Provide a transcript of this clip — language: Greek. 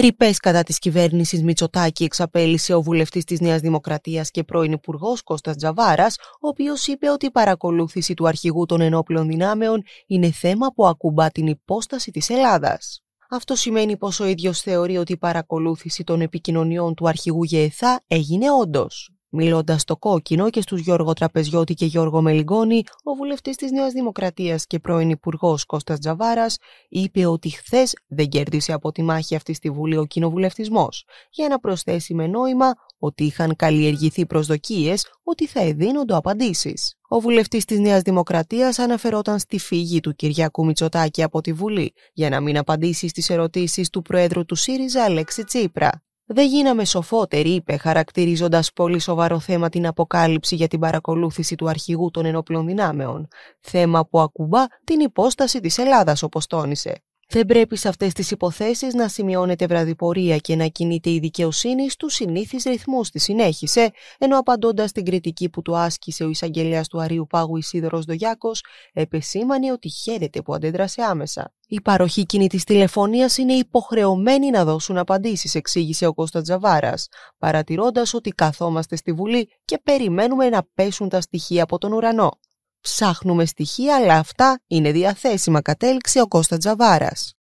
Ρηπές κατά της κυβέρνησης Μητσοτάκη εξαπέλυσε ο βουλευτής της Νέας Δημοκρατίας και πρώην Υπουργός Κώστας Τζαβάρας, ο οποίος είπε ότι η παρακολούθηση του αρχηγού των ενόπλων δυνάμεων είναι θέμα που ακουμπά την υπόσταση της Ελλάδας. Αυτό σημαίνει πως ο ίδιος θεωρεί ότι η παρακολούθηση των επικοινωνιών του αρχηγού ΓΕΘΑ έγινε όντως. Μιλώντας στο κόκκινο και στους Γιώργο Τραπεζιώτη και Γιώργο Μελιγκόνη, ο βουλευτής της Νέας Δημοκρατίας και πρώην Υπουργός Κώστας Τζαβάρας είπε ότι χθες δεν κέρδισε από τη μάχη αυτή στη Βουλή ο κοινοβουλευτισμός, για να προσθέσει με νόημα ότι είχαν καλλιεργηθεί προσδοκίες ότι θα εδίνονται απαντήσεις. Ο βουλευτής της Νέας Δημοκρατίας αναφερόταν στη φύγη του Κυριακού Μητσοτάκη από τη Βουλή για να μην απαντήσει στις ερωτήσεις του Προέδρου του ΣΥΡΙΖΑ Αλέξη Τσίπρα. Δεν γίναμε σοφότεροι, είπε, χαρακτηρίζοντας πολύ σοβαρό θέμα την αποκάλυψη για την παρακολούθηση του αρχηγού των ενόπλων δυνάμεων. Θέμα που ακουμπά την υπόσταση της Ελλάδας, όπως τόνισε. Δεν πρέπει σε αυτές τις υποθέσεις να σημειώνεται βραδιπορία και να κινείται η δικαιοσύνη στους συνήθεις ρυθμούς της συνέχισε, ενώ απαντώντας την κριτική που του άσκησε ο εισαγγελέας του Αρίου Πάγου Ισίδωρος Δογιάκος επεσήμανε ότι χαίρεται που αντέδρασε άμεσα. Η παροχή κίνητη τηλεφωνίας είναι υποχρεωμένη να δώσουν απαντήσεις, εξήγησε ο Κώστας Τζαβάρας, παρατηρώντας ότι καθόμαστε στη Βουλή και περιμένουμε να πέσουν τα στοιχεία από τον ουρανό. Ψάχνουμε στοιχεία αλλά αυτά είναι διαθέσιμα κατέληξε ο Κώστας Τζαβάρας.